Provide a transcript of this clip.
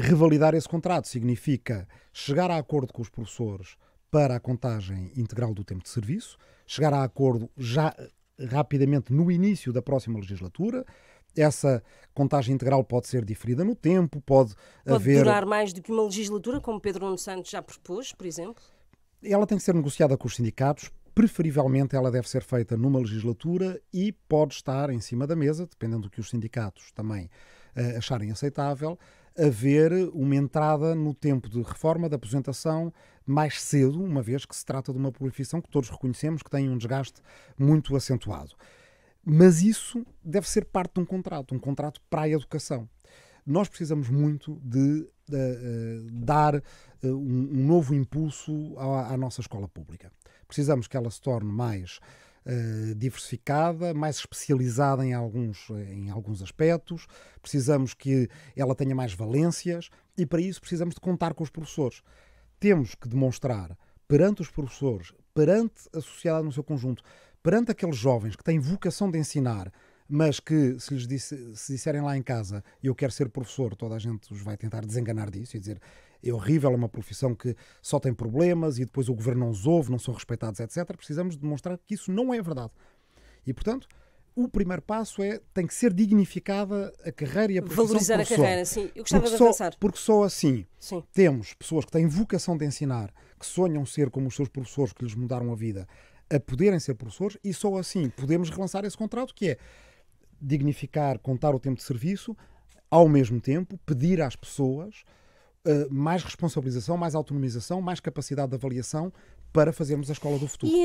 revalidar esse contrato significa chegar a acordo com os professores para a contagem integral do tempo de serviço, chegar a acordo já rapidamente no início da próxima legislatura. Essa contagem integral pode ser diferida no tempo, pode, pode haver. durar mais do que uma legislatura, como Pedro Nuno Santos já propôs, por exemplo? Ela tem que ser negociada com os sindicatos, preferivelmente ela deve ser feita numa legislatura e pode estar em cima da mesa, dependendo do que os sindicatos também uh, acharem aceitável, haver uma entrada no tempo de reforma da aposentação mais cedo, uma vez que se trata de uma profissão que todos reconhecemos que tem um desgaste muito acentuado. Mas isso deve ser parte de um contrato, um contrato para a educação. Nós precisamos muito de, de, eh, de eh, dar eh, um, um, novo impulso à, à nossa escola pública. Precisamos que ela se torne mais eh, diversificada, mais especializada em alguns, em alguns aspectos, precisamos que ela tenha mais valências e para isso precisamos de contar com os professores. Temos que demonstrar perante os professores, perante a sociedade no seu conjunto, perante aqueles jovens que têm vocação de ensinar, mas que se lhes disse, se disserem lá em casa eu quero ser professor, toda a gente os vai tentar desenganar disso e dizer é horrível, é uma profissão que só tem problemas e depois o governo não os ouve, não são respeitados, etc. Precisamos demonstrar que isso não é verdade. E, portanto, o primeiro passo é tem que ser dignificada a carreira e a profissão Valorizar a carreira, sim. Eu gostava porque de avançar. porque só assim sim. temos pessoas que têm vocação de ensinar, que sonham ser como os seus professores que lhes mudaram a vida, a poderem ser professores e só assim podemos relançar esse contrato que é dignificar, contar o tempo de serviço, ao mesmo tempo pedir às pessoas uh, mais responsabilização, mais autonomização, mais capacidade de avaliação para fazermos a escola do futuro. E